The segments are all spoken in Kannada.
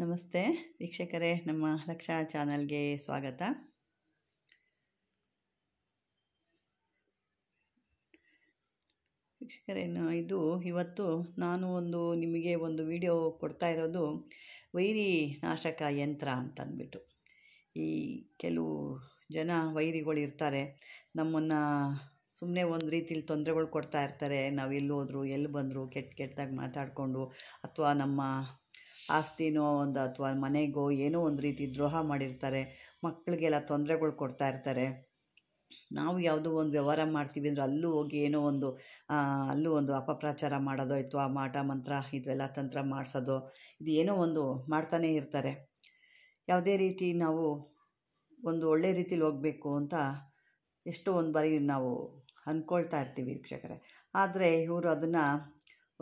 ನಮಸ್ತೆ ವೀಕ್ಷಕರೇ ನಮ್ಮ ಲಕ್ಷಾ ಚಾನಲ್ಗೆ ಸ್ವಾಗತ ವೀಕ್ಷಕರೇ ಇದು ಇವತ್ತು ನಾನು ಒಂದು ನಿಮಗೆ ಒಂದು ವಿಡಿಯೋ ಕೊಡ್ತಾ ಇರೋದು ವೈರಿ ನಾಶಕ ಯಂತ್ರ ಅಂತಂದ್ಬಿಟ್ಟು ಈ ಕೆಲವು ಜನ ವೈರಿಗಳು ಇರ್ತಾರೆ ನಮ್ಮನ್ನು ಸುಮ್ಮನೆ ಒಂದು ರೀತಿಲಿ ತೊಂದರೆಗಳು ಕೊಡ್ತಾ ಇರ್ತಾರೆ ನಾವು ಎಲ್ಲೋದ್ರು ಎಲ್ಲಿ ಬಂದರು ಕೆಟ್ಟ ಕೆಟ್ಟದಾಗಿ ಮಾತಾಡಿಕೊಂಡು ಅಥವಾ ನಮ್ಮ ಆಸ್ತಿನೋ ಒಂದು ಅಥವಾ ಮನೆಗೋ ಏನೋ ಒಂದು ರೀತಿ ದ್ರೋಹ ಮಾಡಿರ್ತಾರೆ ಮಕ್ಕಳಿಗೆಲ್ಲ ತೊಂದರೆಗಳು ಕೊಡ್ತಾ ಇರ್ತಾರೆ ನಾವು ಯಾವುದೋ ಒಂದು ವ್ಯವಹಾರ ಮಾಡ್ತೀವಿ ಅಂದರೆ ಅಲ್ಲೂ ಹೋಗಿ ಏನೋ ಒಂದು ಅಲ್ಲೂ ಒಂದು ಅಪಪ್ರಚಾರ ಮಾಡೋದು ಆ ಮಾಟ ಮಂತ್ರ ಇದೆಲ್ಲ ತಂತ್ರ ಮಾಡಿಸೋದು ಇದು ಏನೋ ಒಂದು ಮಾಡ್ತಾನೇ ಇರ್ತಾರೆ ಯಾವುದೇ ರೀತಿ ನಾವು ಒಂದು ಒಳ್ಳೆ ರೀತಿಲಿ ಹೋಗಬೇಕು ಅಂತ ಎಷ್ಟೋ ಒಂದು ಬಾರಿ ನಾವು ಅಂದ್ಕೊಳ್ತಾ ಇರ್ತೀವಿ ವೀಕ್ಷಕರೇ ಆದರೆ ಇವರು ಅದನ್ನು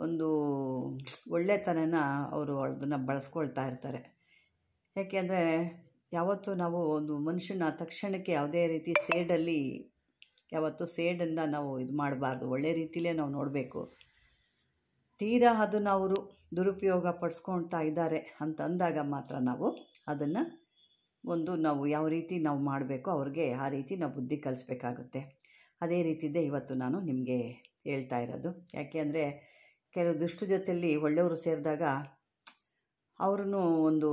ಒಂದು ಒಳ್ಳೆತನನ ಅವರು ಅದನ್ನು ಬಳಸ್ಕೊಳ್ತಾ ಇರ್ತಾರೆ ಯಾಕೆಂದರೆ ಯಾವತ್ತೂ ನಾವು ಒಂದು ಮನುಷ್ಯನ ತಕ್ಷಣಕ್ಕೆ ಯಾವುದೇ ರೀತಿ ಸೇಡಲ್ಲಿ ಯಾವತ್ತೂ ಸೇಡನ್ನು ನಾವು ಇದು ಮಾಡಬಾರ್ದು ಒಳ್ಳೆ ರೀತಿಲೇ ನಾವು ನೋಡಬೇಕು ತೀರಾ ಅದನ್ನು ಅವರು ದುರುಪಯೋಗ ಪಡಿಸ್ಕೊಳ್ತಾ ಇದ್ದಾರೆ ಅಂತ ಅಂದಾಗ ಮಾತ್ರ ನಾವು ಅದನ್ನು ಒಂದು ನಾವು ಯಾವ ರೀತಿ ನಾವು ಮಾಡಬೇಕು ಅವ್ರಿಗೆ ಆ ರೀತಿ ನಾವು ಬುದ್ಧಿ ಕಲಿಸ್ಬೇಕಾಗುತ್ತೆ ಅದೇ ರೀತಿದೆ ಇವತ್ತು ನಾನು ನಿಮಗೆ ಹೇಳ್ತಾ ಇರೋದು ಯಾಕೆ ಅಂದರೆ ಕೆಲವು ದುಷ್ಟ ಜೊತೆಯಲ್ಲಿ ಒಳ್ಳೆಯವರು ಸೇರಿದಾಗ ಅವ್ರೂ ಒಂದು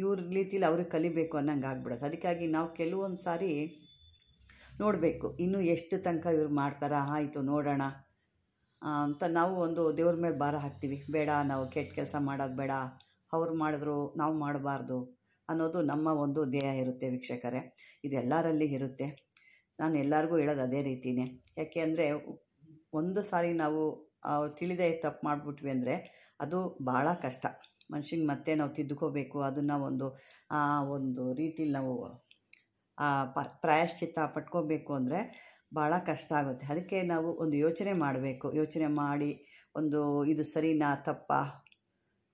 ಇವ್ರ ರೀತಿಯಲ್ಲಿ ಅವ್ರಿಗೆ ಕಲಿಬೇಕು ಅನ್ನಂಗೆ ಆಗ್ಬಿಡೋದು ಅದಕ್ಕಾಗಿ ನಾವು ಕೆಲವೊಂದು ಸಾರಿ ನೋಡಬೇಕು ಇನ್ನೂ ಎಷ್ಟು ತನಕ ಇವ್ರು ಮಾಡ್ತಾರ ಆಯಿತು ನೋಡೋಣ ಅಂತ ನಾವು ಒಂದು ದೇವ್ರ ಮೇಲೆ ಭಾರ ಹಾಕ್ತೀವಿ ಬೇಡ ನಾವು ಕೆಟ್ಟ ಕೆಲಸ ಮಾಡೋದು ಬೇಡ ಅವ್ರು ಮಾಡಿದ್ರು ನಾವು ಮಾಡಬಾರ್ದು ಅನ್ನೋದು ನಮ್ಮ ಒಂದು ಧ್ಯೇಯ ಇರುತ್ತೆ ವೀಕ್ಷಕರೇ ಇದೆಲ್ಲರಲ್ಲಿ ಇರುತ್ತೆ ನಾನು ಎಲ್ಲರಿಗೂ ಹೇಳೋದು ಅದೇ ರೀತಿಯೇ ಯಾಕೆ ಅಂದರೆ ಒಂದು ಸಾರಿ ನಾವು ಅವ್ರು ತಿಳಿದೇ ತಪ್ಪು ಮಾಡಿಬಿಟ್ವಿ ಅಂದರೆ ಅದು ಭಾಳ ಕಷ್ಟ ಮನುಷ್ಯಂಗೆ ಮತ್ತೆ ನಾವು ತಿದ್ದುಕೋಬೇಕು ಅದನ್ನು ಒಂದು ಒಂದು ರೀತಿಲಿ ನಾವು ಪ ಪ್ರಾಯಶ್ಚಿತ್ತ ಪಟ್ಕೋಬೇಕು ಅಂದರೆ ಭಾಳ ಕಷ್ಟ ಆಗುತ್ತೆ ಅದಕ್ಕೆ ನಾವು ಒಂದು ಯೋಚನೆ ಮಾಡಬೇಕು ಯೋಚನೆ ಮಾಡಿ ಒಂದು ಇದು ಸರಿನಾ ತಪ್ಪ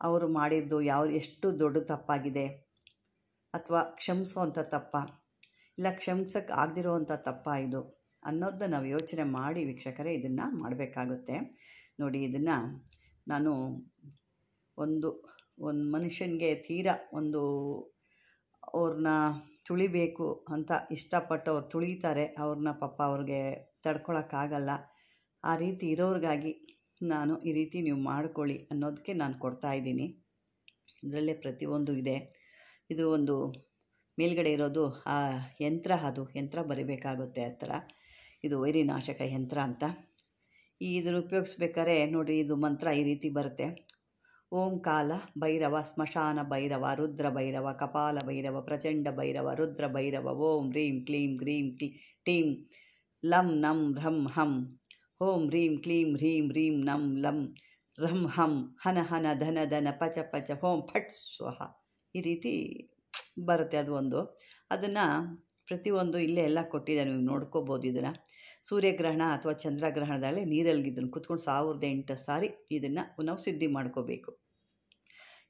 ಅವರು ಮಾಡಿದ್ದು ಯಾವ ಎಷ್ಟು ದೊಡ್ಡ ತಪ್ಪಾಗಿದೆ ಅಥವಾ ಕ್ಷಮಿಸುವಂಥ ತಪ್ಪ ಇಲ್ಲ ಕ್ಷಮಿಸೋಕೆ ಆಗದಿರೋವಂಥ ತಪ್ಪ ಇದು ಅನ್ನೋದನ್ನ ನಾವು ಯೋಚನೆ ಮಾಡಿ ವೀಕ್ಷಕರೇ ಇದನ್ನು ಮಾಡಬೇಕಾಗುತ್ತೆ ನೋಡಿ ಇದನ್ನು ನಾನು ಒಂದು ಒಂದು ಮನುಷ್ಯನಿಗೆ ತೀರ ಒಂದು ಅವ್ರನ್ನ ತುಳಿಬೇಕು ಅಂತ ಇಷ್ಟಪಟ್ಟು ಅವ್ರು ತುಳಿತಾರೆ ಅವ್ರನ್ನ ಪಾಪ ಅವ್ರಿಗೆ ತಡ್ಕೊಳಕ್ಕಾಗಲ್ಲ ಆ ರೀತಿ ಇರೋರಿಗಾಗಿ ನಾನು ಈ ರೀತಿ ನೀವು ಮಾಡ್ಕೊಳ್ಳಿ ಅನ್ನೋದಕ್ಕೆ ನಾನು ಕೊಡ್ತಾ ಇದ್ದೀನಿ ಇದರಲ್ಲೇ ಪ್ರತಿಯೊಂದು ಇದೆ ಇದು ಒಂದು ಮೇಲ್ಗಡೆ ಇರೋದು ಆ ಯಂತ್ರ ಅದು ಯಂತ್ರ ಬರಿಬೇಕಾಗುತ್ತೆ ಆ ಇದು ವೈರಿನಾಶಕ ಯಂತ್ರ ಅಂತ ಇದನ್ನು ಉಪಯೋಗಿಸ್ಬೇಕಾರೆ ನೋಡಿ ಇದು ಮಂತ್ರ ಈ ರೀತಿ ಬರುತ್ತೆ ಓಂ ಕಾಲ ಭೈರವ ಸ್ಮಶಾನ ಭೈರವ ರುದ್ರ ಭೈರವ ಕಪಾಲ ಭೈರವ ಪ್ರಚಂಡ ಭೈರವ ರುದ್ರ ಭೈರವ ಓಂ ರೀಂ ಕ್ಲೀಂ ಗ್ರೀಂ ಟೀ ಟೀಂ ಲಂ ನಂ ಹ್ರಂ ಹಂ ಓಂ ರೀಂ ಕ್ಲೀಂ ಹ್ರೀಂ ರೀಂ ನಂ ಲಂ ರಂ ಹಂ ಹನ ಹನ ಧನ ಧನ ಪಚ ಪಚ ಹೋಂ ಫಟ್ ಸ್ವಹ ಈ ರೀತಿ ಬರುತ್ತೆ ಅದು ಒಂದು ಅದನ್ನು ಪ್ರತಿಯೊಂದು ಇಲ್ಲೇ ಎಲ್ಲ ಕೊಟ್ಟಿದ್ದಾರೆ ನೀವು ನೋಡ್ಕೋಬೋದು ಇದನ್ನು ಸೂರ್ಯಗ್ರಹಣ ಅಥವಾ ಚಂದ್ರಗ್ರಹಣದಲ್ಲಿ ನೀರಲ್ಲಿ ಇದನ್ನು ಕುತ್ಕೊಂಡು ಸಾವಿರದ ಎಂಟು ಸಾರಿ ಇದನ್ನು ನಾವು ಸಿದ್ಧಿ ಮಾಡ್ಕೋಬೇಕು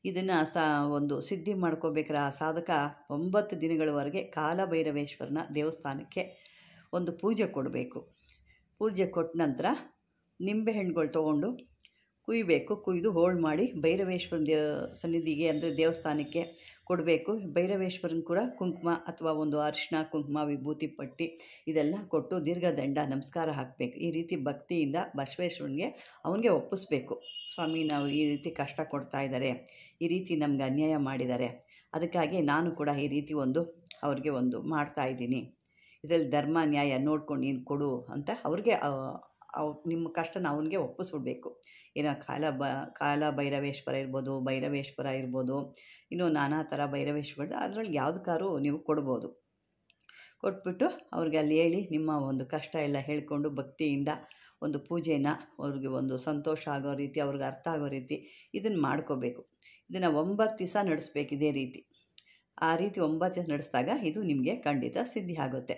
ಇದನ್ನು ಸಾ ಒಂದು ಸಿದ್ಧಿ ಮಾಡ್ಕೋಬೇಕಾದ್ರೆ ಆ ಸಾಧಕ ಒಂಬತ್ತು ದಿನಗಳವರೆಗೆ ಕಾಲಭೈರವೇಶ್ವರನ ದೇವಸ್ಥಾನಕ್ಕೆ ಒಂದು ಪೂಜೆ ಕೊಡಬೇಕು ಪೂಜೆ ಕೊಟ್ಟ ನಂತರ ನಿಂಬೆಹಣ್ಣುಗಳು ತೊಗೊಂಡು ಕುಯ್ಬೇಕು ಕುಯ್ದು ಹೋಳು ಮಾಡಿ ಭೈರವೇಶ್ವರನ ದೇ ಸನ್ನಿಧಿಗೆ ಅಂದರೆ ದೇವಸ್ಥಾನಕ್ಕೆ ಕೊಡಬೇಕು ಭೈರವೇಶ್ವರನ ಕೂಡ ಕುಂಕುಮ ಅಥವಾ ಒಂದು ಅರಿಶಿಣ ಕುಂಕುಮ ವಿಭೂತಿ ಪಟ್ಟಿ ಇದೆಲ್ಲ ಕೊಟ್ಟು ದೀರ್ಘದಂಡ ನಮಸ್ಕಾರ ಹಾಕಬೇಕು ಈ ರೀತಿ ಭಕ್ತಿಯಿಂದ ಬಸವೇಶ್ವರನಿಗೆ ಅವನಿಗೆ ಒಪ್ಪಿಸ್ಬೇಕು ಸ್ವಾಮಿ ನಾವು ಈ ರೀತಿ ಕಷ್ಟ ಕೊಡ್ತಾ ಇದ್ದಾರೆ ಈ ರೀತಿ ನಮ್ಗೆ ಅನ್ಯಾಯ ಮಾಡಿದ್ದಾರೆ ಅದಕ್ಕಾಗಿ ನಾನು ಕೂಡ ಈ ರೀತಿ ಒಂದು ಅವ್ರಿಗೆ ಒಂದು ಮಾಡ್ತಾ ಇದ್ದೀನಿ ಇದರಲ್ಲಿ ಧರ್ಮ ನ್ಯಾಯ ನೋಡ್ಕೊಂಡು ನೀನು ಕೊಡು ಅಂತ ಅವ್ರಿಗೆ ನಿಮ್ಮ ಕಷ್ಟನ ಅವನಿಗೆ ಒಪ್ಪಿಸ್ಬಿಡ್ಬೇಕು ಏನೋ ಕಾಲ ಬ ಕಾಲ ಭೈರವೇಶ್ವರ ಇರ್ಬೋದು ಭೈರವೇಶ್ವರ ಇರ್ಬೋದು ಇನ್ನೂ ನಾನಾ ಥರ ಭೈರವೇಶ್ವರ ಅದರಲ್ಲಿ ಯಾವುದಕ್ಕಾರು ನೀವು ಕೊಡ್ಬೋದು ಕೊಟ್ಬಿಟ್ಟು ಅವ್ರಿಗೆ ಅಲ್ಲಿ ಹೇಳಿ ನಿಮ್ಮ ಒಂದು ಕಷ್ಟ ಎಲ್ಲ ಹೇಳ್ಕೊಂಡು ಭಕ್ತಿಯಿಂದ ಒಂದು ಪೂಜೆನ ಅವ್ರಿಗೆ ಒಂದು ಸಂತೋಷ ಆಗೋ ರೀತಿ ಅವ್ರಿಗೆ ಅರ್ಥ ಆಗೋ ರೀತಿ ಇದನ್ನು ಮಾಡ್ಕೋಬೇಕು ಇದನ್ನು ಒಂಬತ್ತು ದಿವಸ ನಡೆಸ್ಬೇಕು ಇದೇ ರೀತಿ ಆ ರೀತಿ ಒಂಬತ್ತು ದಿವಸ ನಡೆಸಿದಾಗ ಇದು ನಿಮಗೆ ಖಂಡಿತ ಸಿದ್ಧಿ ಆಗುತ್ತೆ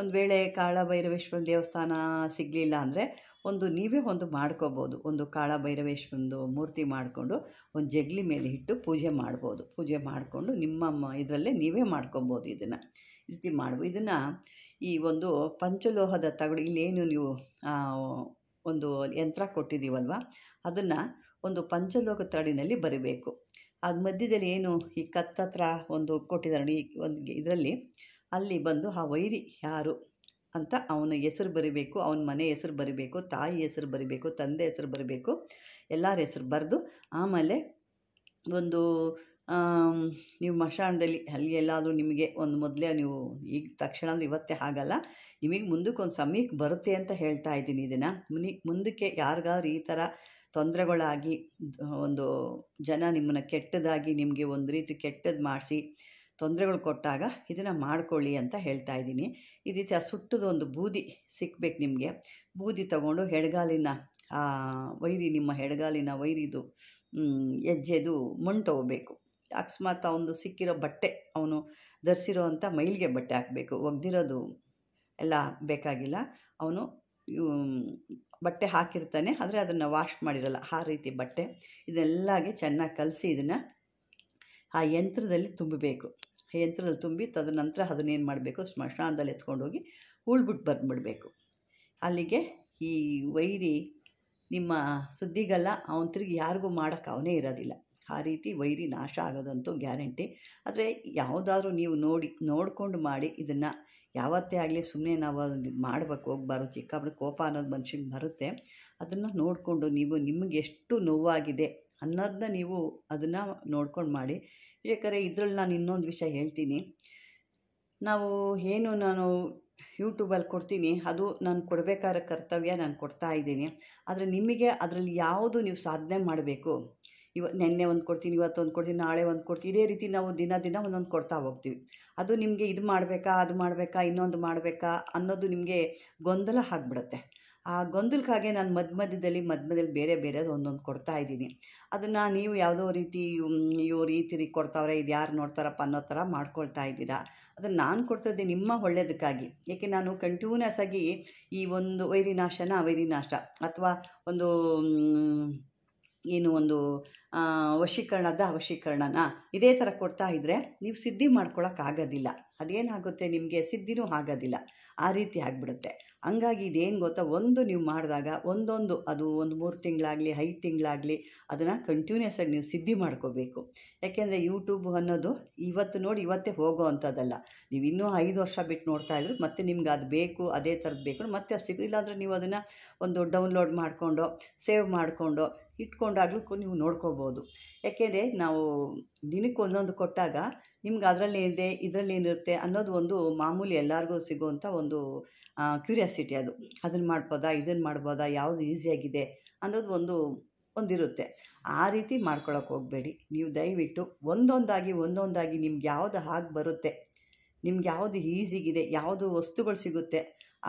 ಒಂದು ವೇಳೆ ಕಾಳ ಭೈರವೇಶ್ವರ ದೇವಸ್ಥಾನ ಸಿಗಲಿಲ್ಲ ಅಂದರೆ ಒಂದು ನೀವೇ ಒಂದು ಮಾಡ್ಕೋಬೋದು ಒಂದು ಕಾಳ ಭೈರವೇಶ್ವರಂದು ಮೂರ್ತಿ ಮಾಡಿಕೊಂಡು ಒಂದು ಜಗ್ಲಿ ಮೇಲೆ ಇಟ್ಟು ಪೂಜೆ ಮಾಡ್ಬೋದು ಪೂಜೆ ಮಾಡಿಕೊಂಡು ನಿಮ್ಮ ಇದರಲ್ಲೇ ನೀವೇ ಮಾಡ್ಕೊಬೋದು ಇದನ್ನು ಈ ರೀತಿ ಮಾಡ್ಬೋದು ಇದನ್ನು ಈ ಒಂದು ಪಂಚಲೋಹದ ತಗಡು ಇಲ್ಲೇನು ನೀವು ಒಂದು ಯಂತ್ರ ಕೊಟ್ಟಿದ್ದೀವಲ್ವ ಅದನ್ನು ಒಂದು ಪಂಚಲೋಹ ತಗಡಿನಲ್ಲಿ ಬರಬೇಕು ಅದು ಮಧ್ಯದಲ್ಲಿ ಏನು ಈ ಕತ್ತತ್ರ ಒಂದು ಕೊಟ್ಟಿದ್ದಾರೆ ಈ ಒಂದು ಇದರಲ್ಲಿ ಅಲ್ಲಿ ಬಂದು ಆ ವೈರಿ ಯಾರು ಅಂತ ಅವನ ಹೆಸರು ಬರಿಬೇಕು ಅವನ ಮನೆ ಹೆಸರು ಬರಿಬೇಕು ತಾಯಿ ಹೆಸರು ಬರಿಬೇಕು ತಂದೆ ಹೆಸರು ಬರಿಬೇಕು ಎಲ್ಲರ ಹೆಸರು ಬರೆದು ಆಮೇಲೆ ಒಂದು ನೀವು ಮಶಾಣದಲ್ಲಿ ಅಲ್ಲಿ ಎಲ್ಲಾದರೂ ನಿಮಗೆ ಒಂದು ಮೊದಲೇ ನೀವು ಈಗ ತಕ್ಷಣ ಅಂದರೆ ಇವತ್ತೇ ಆಗಲ್ಲ ನಿಮಗೆ ಮುಂದಕ್ಕೆ ಒಂದು ಸಮಯಕ್ಕೆ ಬರುತ್ತೆ ಅಂತ ಹೇಳ್ತಾ ಇದ್ದೀನಿ ಇದನ್ನು ಮುನಿ ಮುಂದಕ್ಕೆ ಯಾರಿಗಾದ್ರೂ ಈ ಥರ ತೊಂದರೆಗಳಾಗಿ ಒಂದು ಜನ ನಿಮ್ಮನ್ನು ಕೆಟ್ಟದಾಗಿ ನಿಮಗೆ ಒಂದು ರೀತಿ ಕೆಟ್ಟದ್ದು ಮಾಡಿಸಿ ತೊಂದರೆಗಳು ಕೊಟ್ಟಾಗ ಇದನ್ನು ಮಾಡ್ಕೊಳ್ಳಿ ಅಂತ ಹೇಳ್ತಾ ಇದ್ದೀನಿ ಈ ರೀತಿ ಆ ಸುಟ್ಟದ ಒಂದು ಬೂದಿ ಸಿಕ್ಬೇಕು ನಿಮಗೆ ಬೂದಿ ತಗೊಂಡು ಆ ವೈರಿ ನಿಮ್ಮ ಹೆಡ್ಗಾಲಿನ ವೈರಿದು ಹೆಜ್ಜೆದು ಮಣ್ಣು ತೊಗೋಬೇಕು ಅಕಸ್ಮಾತ್ ಅವನು ಸಿಕ್ಕಿರೋ ಬಟ್ಟೆ ಅವನು ಧರಿಸಿರೋ ಅಂಥ ಮೈಲಿಗೆ ಬಟ್ಟೆ ಹಾಕಬೇಕು ಒಗ್ದಿರೋದು ಎಲ್ಲ ಬೇಕಾಗಿಲ್ಲ ಅವನು ಬಟ್ಟೆ ಹಾಕಿರ್ತಾನೆ ಆದರೆ ಅದನ್ನು ವಾಶ್ ಮಾಡಿರಲ್ಲ ಆ ರೀತಿ ಬಟ್ಟೆ ಇದೆಲ್ಲಾಗೆ ಚೆನ್ನಾಗಿ ಕಲಸಿ ಇದನ್ನು ಆ ಯಂತ್ರದಲ್ಲಿ ತುಂಬಬೇಕು ಯಂತ್ರದಲ್ಲಿ ತುಂಬಿ ತದನಂತರ ಅದನ್ನೇನು ಮಾಡಬೇಕು ಸ್ಮಶಾನದಲ್ಲಿ ಎತ್ಕೊಂಡೋಗಿ ಉಳ್ಬಿಟ್ಟು ಬಂದುಬಿಡಬೇಕು ಅಲ್ಲಿಗೆ ಈ ವೈರಿ ನಿಮ್ಮ ಸುದ್ದಿಗಲ್ಲ ಅವನ ತಿರುಗಿ ಯಾರಿಗೂ ಮಾಡೋಕ್ಕೆ ಅವನೇ ಇರೋದಿಲ್ಲ ಆ ರೀತಿ ವೈರಿ ನಾಶ ಆಗೋದಂತೂ ಗ್ಯಾರಂಟಿ ಆದರೆ ಯಾವುದಾದ್ರೂ ನೀವು ನೋಡಿ ನೋಡಿಕೊಂಡು ಮಾಡಿ ಇದನ್ನು ಯಾವತ್ತೇ ಆಗಲಿ ಸುಮ್ಮನೆ ನಾವು ಮಾಡಬೇಕು ಹೋಗ್ಬಾರ್ದು ಚಿಕ್ಕಬಡ ಕೋಪ ಅನ್ನೋದು ಮನುಷ್ಯನಿಗೆ ಬರುತ್ತೆ ಅದನ್ನು ನೋಡಿಕೊಂಡು ನೀವು ನಿಮಗೆ ಎಷ್ಟು ನೋವಾಗಿದೆ ಅನ್ನೋದನ್ನ ನೀವು ಅದನ್ನು ನೋಡ್ಕೊಂಡು ಮಾಡಿ ಯಾಕಂದರೆ ಇದ್ರಲ್ಲಿ ನಾನು ಇನ್ನೊಂದು ವಿಷಯ ಹೇಳ್ತೀನಿ ನಾವು ಏನು ನಾನು ಯೂಟ್ಯೂಬಲ್ಲಿ ಕೊಡ್ತೀನಿ ಅದು ನಾನು ಕೊಡಬೇಕಾದ ಕರ್ತವ್ಯ ನಾನು ಕೊಡ್ತಾ ಇದ್ದೀನಿ ಆದರೆ ನಿಮಗೆ ಅದರಲ್ಲಿ ಯಾವುದು ನೀವು ಸಾಧನೆ ಮಾಡಬೇಕು ಇವ ನಿನ್ನೆ ಒಂದು ಕೊಡ್ತೀನಿ ಇವತ್ತು ಒಂದು ಕೊಡ್ತೀನಿ ನಾಳೆ ಒಂದು ಕೊಡ್ತೀನಿ ಇದೇ ರೀತಿ ನಾವು ದಿನ ದಿನ ಒಂದೊಂದು ಕೊಡ್ತಾ ಹೋಗ್ತೀವಿ ಅದು ನಿಮಗೆ ಇದು ಮಾಡಬೇಕಾ ಅದು ಮಾಡಬೇಕಾ ಇನ್ನೊಂದು ಮಾಡಬೇಕಾ ಅನ್ನೋದು ನಿಮಗೆ ಗೊಂದಲ ಆಗ್ಬಿಡುತ್ತೆ ಆ ಗೊಂದಲಕ್ಕಾಗೆ ನಾನು ಮಧ್ಯ ಮಧ್ಯದಲ್ಲಿ ಮಧ್ಯ ಮಧ್ಯದಲ್ಲಿ ಬೇರೆ ಬೇರೆದು ಒಂದೊಂದು ಕೊಡ್ತಾ ಇದ್ದೀನಿ ಅದನ್ನು ನೀವು ಯಾವುದೋ ರೀತಿ ಇವ್ರು ಈ ತಿರಿ ಕೊಡ್ತಾವ್ರೆ ಇದು ಯಾರು ನೋಡ್ತಾರಪ್ಪ ಅನ್ನೋ ಥರ ಮಾಡ್ಕೊಳ್ತಾ ಇದ್ದೀರಾ ಅದನ್ನು ನಾನು ಕೊಡ್ತಿರೋದು ನಿಮ್ಮ ಒಳ್ಳೆಯದಕ್ಕಾಗಿ ಏಕೆ ನಾನು ಕಂಟಿನ್ಯೂಸ್ ಆಗಿ ಈ ಒಂದು ವೈರಿ ವೈರಿನಾಶ ಅಥವಾ ಒಂದು ಏನು ಒಂದು ವಶೀಕರಣದ ವಶೀಕರಣನ ಇದೇ ಥರ ಕೊಡ್ತಾ ಇದ್ದರೆ ನೀವು ಸಿದ್ಧಿ ಮಾಡ್ಕೊಳಕ್ಕಾಗೋದಿಲ್ಲ ಅದೇನಾಗುತ್ತೆ ನಿಮಗೆ ಸಿದ್ಧಿನೂ ಆಗೋದಿಲ್ಲ ಆ ರೀತಿ ಆಗಿಬಿಡುತ್ತೆ ಹಂಗಾಗಿ ಇದೇನು ಗೊತ್ತಾ ಒಂದು ನೀವು ಮಾಡಿದಾಗ ಒಂದೊಂದು ಅದು ಒಂದು ಮೂರು ತಿಂಗಳಾಗಲಿ ಐದು ತಿಂಗಳಾಗಲಿ ಅದನ್ನು ಕಂಟಿನ್ಯೂಸ್ ಆಗಿ ನೀವು ಸಿದ್ಧಿ ಮಾಡ್ಕೋಬೇಕು ಯಾಕೆಂದರೆ ಯೂಟ್ಯೂಬ್ ಅನ್ನೋದು ಇವತ್ತು ನೋಡಿ ಇವತ್ತೇ ಹೋಗೋ ಅಂಥದ್ದಲ್ಲ ನೀವು ಇನ್ನೂ ಐದು ವರ್ಷ ಬಿಟ್ಟು ನೋಡ್ತಾ ಇದ್ರು ಮತ್ತೆ ನಿಮ್ಗೆ ಅದು ಬೇಕು ಅದೇ ಥರದ್ದು ಬೇಕು ಮತ್ತೆ ಅದು ಸಿಗೋದಿಲ್ಲ ಅಂದರೆ ನೀವು ಅದನ್ನು ಒಂದು ಡೌನ್ಲೋಡ್ ಮಾಡಿಕೊಂಡು ಸೇವ್ ಮಾಡಿಕೊಂಡು ಇಟ್ಕೊಂಡಾಗ್ಲೂ ನೀವು ನೋಡ್ಕೋಬೋದು ಯಾಕೆಂದರೆ ನಾವು ದಿನಕ್ಕೆ ಒಂದೊಂದು ಕೊಟ್ಟಾಗ ನಿಮ್ಗೆ ಅದರಲ್ಲಿ ಏನಿದೆ ಇದರಲ್ಲಿ ಏನಿರುತ್ತೆ ಅನ್ನೋದು ಒಂದು ಮಾಮೂಲಿ ಎಲ್ಲರಿಗೂ ಸಿಗುವಂಥ ಒಂದು ಕ್ಯೂರಿಯಾಸಿಟಿ ಅದು ಅದನ್ನು ಮಾಡ್ಬೋದಾ ಇದನ್ನು ಮಾಡ್ಬೋದಾ ಯಾವುದು ಈಸಿಯಾಗಿದೆ ಅನ್ನೋದು ಒಂದು ಒಂದಿರುತ್ತೆ ಆ ರೀತಿ ಮಾಡ್ಕೊಳಕ್ಕೆ ಹೋಗಬೇಡಿ ನೀವು ದಯವಿಟ್ಟು ಒಂದೊಂದಾಗಿ ಒಂದೊಂದಾಗಿ ನಿಮ್ಗೆ ಯಾವುದು ಹಾಗೆ ಬರುತ್ತೆ ನಿಮ್ಗೆ ಯಾವುದು ಈಸಿಗಿದೆ ಯಾವುದು ವಸ್ತುಗಳು ಸಿಗುತ್ತೆ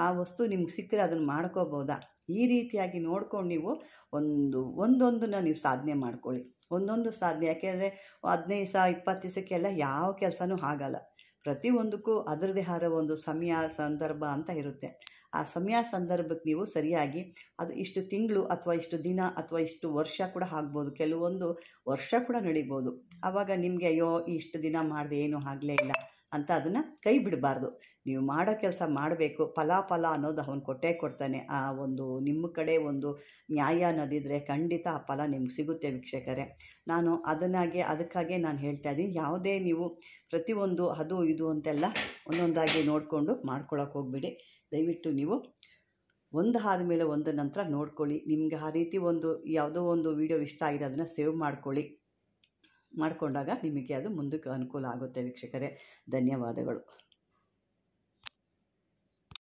ಆ ವಸ್ತು ನಿಮ್ಗೆ ಸಿಕ್ಕರೆ ಅದನ್ನು ಮಾಡ್ಕೋಬೋದಾ ಈ ರೀತಿಯಾಗಿ ನೋಡ್ಕೊಂಡು ನೀವು ಒಂದು ಒಂದೊಂದನ್ನು ನೀವು ಸಾಧನೆ ಮಾಡ್ಕೊಳ್ಳಿ ಒಂದೊಂದು ಸಾಧನೆ ಯಾಕೆಂದರೆ ಹದಿನೈದು ಸಹ ಇಪ್ಪತ್ತು ದಿವಸಕ್ಕೆಲ್ಲ ಯಾವ ಕೆಲಸನೂ ಆಗಲ್ಲ ಪ್ರತಿಯೊಂದಕ್ಕೂ ಅದರದೇ ಆದ ಒಂದು ಸಮಯ ಸಂದರ್ಭ ಅಂತ ಇರುತ್ತೆ ಆ ಸಮಯ ಸಂದರ್ಭಕ್ಕೆ ನೀವು ಸರಿಯಾಗಿ ಅದು ಇಷ್ಟು ತಿಂಗಳು ಅಥವಾ ಇಷ್ಟು ದಿನ ಅಥವಾ ಇಷ್ಟು ವರ್ಷ ಕೂಡ ಆಗ್ಬೋದು ಕೆಲವೊಂದು ವರ್ಷ ಕೂಡ ನಡಿಬೋದು ಆವಾಗ ನಿಮಗೆ ಅಯ್ಯೋ ಇಷ್ಟು ದಿನ ಮಾಡಿದೆ ಏನೂ ಆಗಲೇ ಇಲ್ಲ ಅಂತ ಅದನ್ನು ಕೈ ಬಿಡಬಾರ್ದು ನೀವು ಮಾಡೋ ಕೆಲಸ ಮಾಡಬೇಕು ಫಲ ಫಲ ಅನ್ನೋದು ಅವನು ಕೊಟ್ಟೇ ಕೊಡ್ತಾನೆ ಆ ಒಂದು ನಿಮ್ಮ ಕಡೆ ಒಂದು ನ್ಯಾಯ ಅನ್ನೋದಿದ್ದರೆ ಖಂಡಿತ ಆ ಫಲ ನಿಮ್ಗೆ ಸಿಗುತ್ತೆ ವೀಕ್ಷಕರೇ ನಾನು ಅದನ್ನಾಗೆ ಅದಕ್ಕಾಗೆ ನಾನು ಹೇಳ್ತಾ ಇದ್ದೀನಿ ಯಾವುದೇ ನೀವು ಪ್ರತಿಯೊಂದು ಅದು ಇದು ಅಂತೆಲ್ಲ ಒಂದೊಂದಾಗಿ ನೋಡಿಕೊಂಡು ಮಾಡ್ಕೊಳಕ್ಕೆ ಹೋಗ್ಬಿಡಿ ದಯವಿಟ್ಟು ನೀವು ಒಂದು ಆದಮೇಲೆ ಒಂದು ನಂತರ ನೋಡ್ಕೊಳ್ಳಿ ನಿಮ್ಗೆ ಆ ರೀತಿ ಒಂದು ಯಾವುದೋ ಒಂದು ವೀಡಿಯೋ ಇಷ್ಟ ಆಗಿದೆ ಅದನ್ನು ಸೇವ್ ಮಾಡ್ಕೊಳ್ಳಿ ಮಾಡಿಕೊಂಡಾಗ ನಿಮಗೆ ಅದು ಮುಂದಕ್ಕೆ ಅನುಕೂಲ ಆಗುತ್ತೆ ವೀಕ್ಷಕರೇ ಧನ್ಯವಾದಗಳು